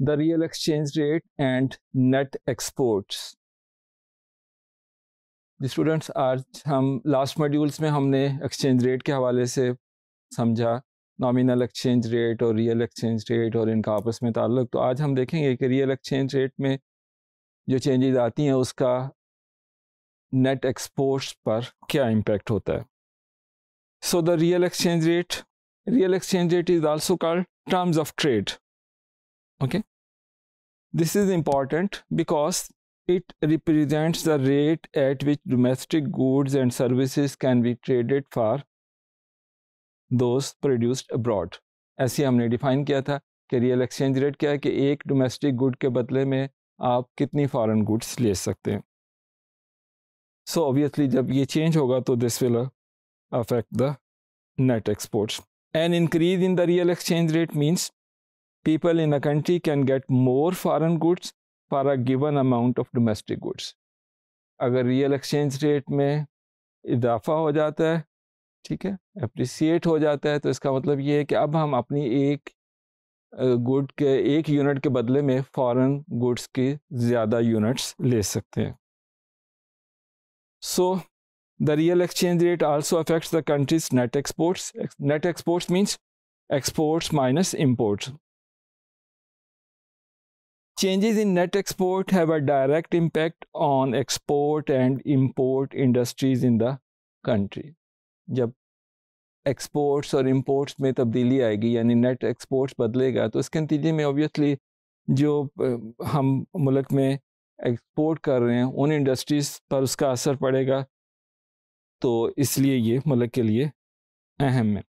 the real exchange rate and net exports जी students आज हम लास्ट मॉड्यूल्स में हमने एक्सचेंज रेट के हवाले से समझा नॉमिनल एक्सचेंज रेट और रियल एक्सचेंज रेट और इनका आपस में ताल्लुक तो आज हम देखेंगे कि रियल एक्सचेंज रेट में जो चेंजेस आती हैं उसका नेट एक्सपोर्ट्स पर क्या इम्पैक्ट होता है so the real exchange rate real exchange rate is also called terms of trade okay this is important because it represents the rate at which domestic goods and services can be traded for those produced abroad ऐसे हमने define किया था कि real exchange rate क्या है कि एक domestic good के बदले में आप कितनी फॉरेन गुड्स ले सकते हैं सो so ऑब्वियसली जब ये चेंज होगा तो this will affect the net exports an increase in the real exchange rate means people in a country can get more foreign goods for a given amount of domestic goods. अगर real exchange rate में इजाफा हो जाता है ठीक है appreciate हो जाता है तो इसका मतलब ये है कि अब हम अपनी एक गुड के एक यूनिट के बदले में फॉरेन गुड्स की ज़्यादा यूनिट्स ले सकते हैं so the real exchange rate also affects the country's net exports net exports means exports minus imports Changes in net export have a direct impact on export and import industries in the country. जब exports और imports में तब्दीली आएगी यानी net exports बदलेगा तो इसके नतीजे में ऑब्वियसली जो हम मुल्क में एक्सपोर्ट कर रहे हैं उन इंडस्ट्रीज़ पर उसका असर पड़ेगा तो इसलिए ये मुल्क के लिए अहम है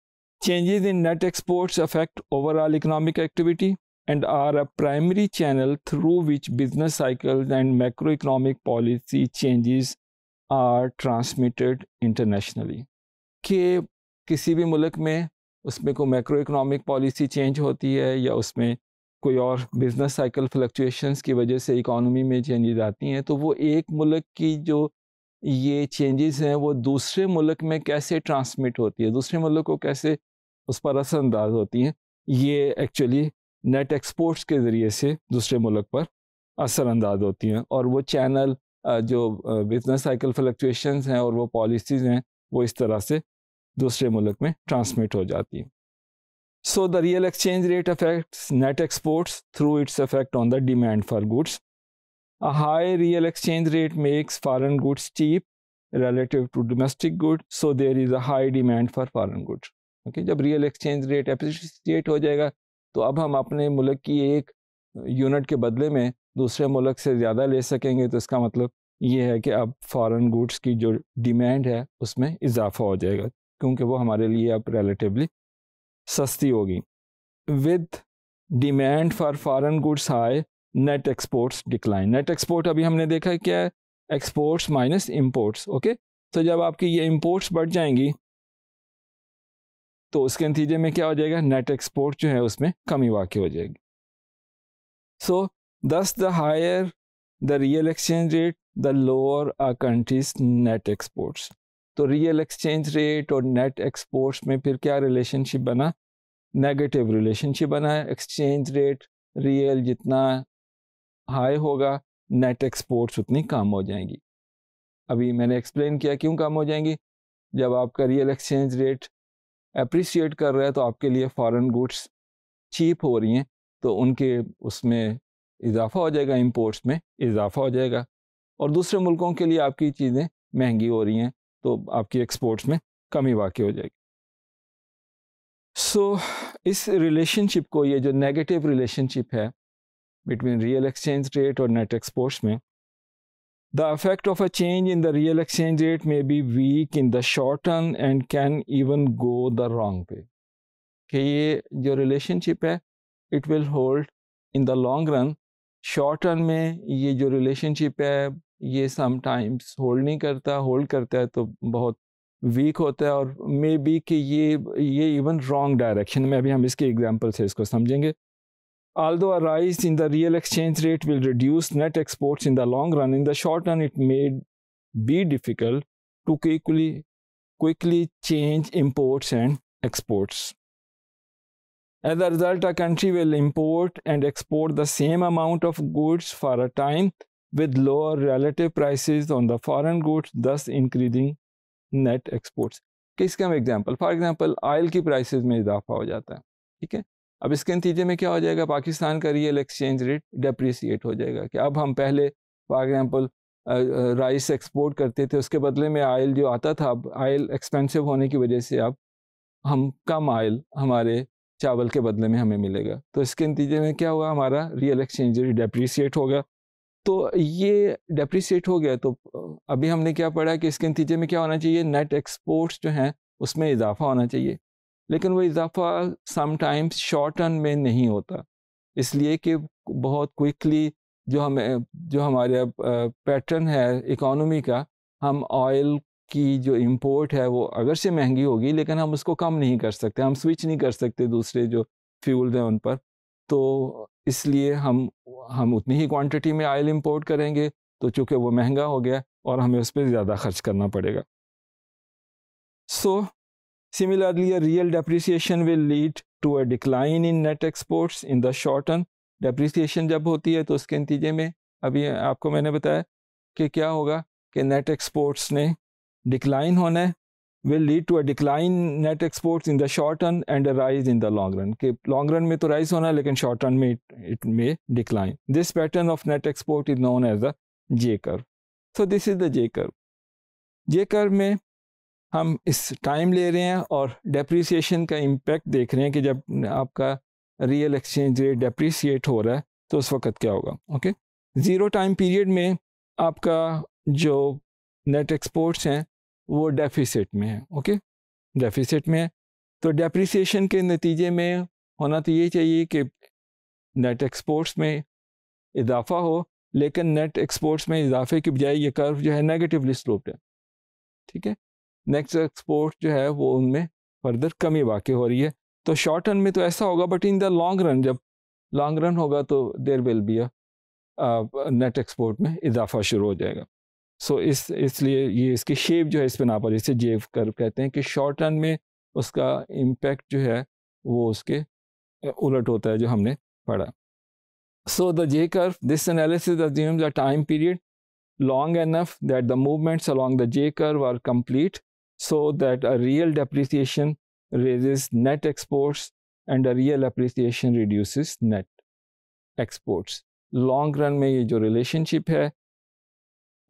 changes in net exports affect overall economic activity and are a primary channel through which business cycles and macroeconomic policy changes are transmitted internationally. के किसी भी मुल्क में उसमें कोई मैक्रो इकनॉमिक पॉलिसी चेंज होती है या उसमें कोई और बिज़नेस साइकिल फ्लक्चुएशंस की वजह से इकॉनमी में चेंजेज़ आती हैं तो वो एक मुल्क की जो ये चेंजेस हैं वो दूसरे मुल्क में कैसे ट्रांसमिट होती है दूसरे मुल्क को कैसे उस पर असरअंदाज होती हैं ये एक्चुअली नेट एक्सपोर्ट्स के ज़रिए से दूसरे मुल्क पर असरानंदाज होती हैं और वो चैनल जो बिजनेस साइकिल फ्लक्चुएशन हैं और वो पॉलिसीज़ हैं वो इस तरह से दूसरे मुल्क में ट्रांसमिट हो जाती हैं so the real exchange rate affect net exports through its effect on the demand for goods A high real exchange rate makes foreign goods cheap relative to domestic good so there is a high demand for foreign goods. Okay, जब real exchange rate appreciate हो जाएगा तो अब हम अपने मुल्क की एक यूनिट के बदले में दूसरे मुल्क से ज़्यादा ले सकेंगे तो इसका मतलब ये है कि अब फॉरेन गुड्स की जो डिमांड है उसमें इजाफा हो जाएगा क्योंकि वो हमारे लिए अब रिलेटिवली सस्ती होगी with demand for foreign goods high net exports decline net export अभी हमने देखा है क्या है एक्सपोर्ट्स माइनस इम्पोर्ट्स ओके तो जब आपकी ये इम्पोर्ट्स बढ़ जाएंगी तो उसके नतीजे में क्या हो जाएगा नेट एक्सपोर्ट जो है उसमें कमी वाक़ हो जाएगी so thus the higher the real exchange rate the lower are country's net exports तो रियल एक्सचेंज रेट और नेट एक्सपोर्ट्स में फिर क्या रिलेशनशिप बना नेगेटिव रिलेशनशिप बना है एक्सचेंज रेट रियल जितना हाई होगा नेट एक्सपोर्ट्स उतनी कम हो जाएंगी अभी मैंने एक्सप्लेन किया क्यों कम हो जाएंगी जब आपका रियल एक्सचेंज रेट अप्रिसिएट कर रहा है तो आपके लिए फॉरेन गुड्स चीप हो रही हैं तो उनके उसमें इजाफा हो जाएगा इम्पोर्ट्स में इजाफा हो जाएगा और दूसरे मुल्कों के लिए आपकी चीज़ें महंगी हो रही हैं तो आपकी एक्सपोर्ट्स में कमी वाक़ हो जाएगी सो so, इस रिलेशनशिप को ये जो नेगेटिव रिलेशनशिप है बिटवीन रियल एक्सचेंज रेट और नेट एक्सपोर्ट्स में the effect of a change in the real exchange rate may be weak in the short term and can even go the wrong way कि ये जो relationship है it will hold in the long run short run में ये जो relationship है ये sometimes hold नहीं करता होल्ड करता है तो बहुत वीक होता है और मे बी कि ये ये इवन रॉन्ग डायरेक्शन में अभी हम इसके एग्जाम्पल से इसको समझेंगे Although a rise in the real exchange rate will reduce net exports in the long run, in the short run it may be difficult to quickly, quickly change imports and exports. As a result, a country will import and export the same amount of goods for a time with lower relative prices on the foreign goods, thus increasing net exports. इसका हम example example. Example oil की prices में इजाफा अब इसके नतीजे में क्या हो जाएगा पाकिस्तान का रियल एक्सचेंज रेट डिप्रिसिएट हो जाएगा कि अब हम पहले फॉर एग्जाम्पल राइस एक्सपोर्ट करते थे उसके बदले में आयल जो आता था अब आयल एक्सपेंसिव होने की वजह से अब हम कम आयल हमारे चावल के बदले में हमें मिलेगा तो इसके नतीजे में क्या होगा हमारा रियल एक्सचेंज रेट डेप्रीसीट होगा तो ये डेप्रिसिएट हो गया तो, तो अभी हमने क्या पढ़ा कि इसके नतीजे में क्या होना चाहिए नेट एक्सपोर्ट्स जो हैं उसमें इजाफा होना चाहिए लेकिन वो इजाफा समटाइम्स शॉर्ट टर्म में नहीं होता इसलिए कि बहुत क्विकली जो हमें जो हमारे पैटर्न है इकोनॉमी का हम ऑयल की जो इम्पोर्ट है वो अगर से महंगी होगी लेकिन हम उसको कम नहीं कर सकते हम स्विच नहीं कर सकते दूसरे जो फ्यूल हैं उन पर तो इसलिए हम हम उतनी ही क्वांटिटी में ऑयल इंपोर्ट करेंगे तो चूँकि वो महंगा हो गया और हमें उस पर ज़्यादा खर्च करना पड़ेगा सो so, Similarly, a real depreciation will lead to a decline in net exports in the short term. Depreciation जब होती है तो उसके नतीजे में अभी आपको मैंने बताया कि क्या होगा कि नेट एक्सपोर्ट्स ने डिक्लाइन होना है will lead to a decline net exports in the short run and a rise in the long run के long run में तो rise होना है लेकिन short run में it, it may decline this pattern of net export is known as the J curve so this is the J curve J curve में हम इस टाइम ले रहे हैं और डेप्रिसिएशन का इम्पेक्ट देख रहे हैं कि जब आपका रियल एक्सचेंज रेट डेप्रीसीट हो रहा है तो उस वक्त क्या होगा ओके ज़ीरो टाइम पीरियड में आपका जो नेट एक्सपोर्ट्स हैं वो डेफिसिट में है ओके डेफिसिट में है तो डेप्रीसीशन के नतीजे में होना तो ये चाहिए कि नेट एक्सपोर्ट्स में इजाफा हो लेकिन नेट एक्सपोर्ट्स में इजाफे की बजाय ये कर्व जो है नेगेटिवली स्लोप्ड है ठीक है नेक्स्ट एक्सपोर्ट जो है वो उनमें फर्दर कमी वाक़ हो रही है तो शॉर्ट टर्म में तो ऐसा होगा but in the long run जब लॉन्ग रन होगा तो there will be net export में इजाफा शुरू हो जाएगा सो so, इस इसलिए ये इसकी शेप जो है इस ना पर इसे जेव कर कहते हैं कि शॉर्ट रन में उसका इम्पेक्ट जो है वो उसके उलट होता है जो हमने पढ़ा so the J curve this analysis time period long enough that the movements along the J the J complete so that a real depreciation raises net exports and a real appreciation reduces net exports. Long run में ये जो relationship है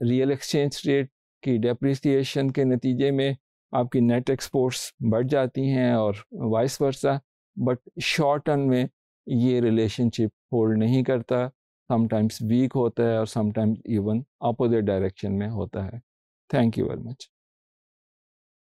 real exchange rate की depreciation के नतीजे में आपकी net exports बढ़ जाती हैं और vice versa but short run में ये relationship hold नहीं करता sometimes weak होता है और sometimes even opposite direction में होता है thank you very much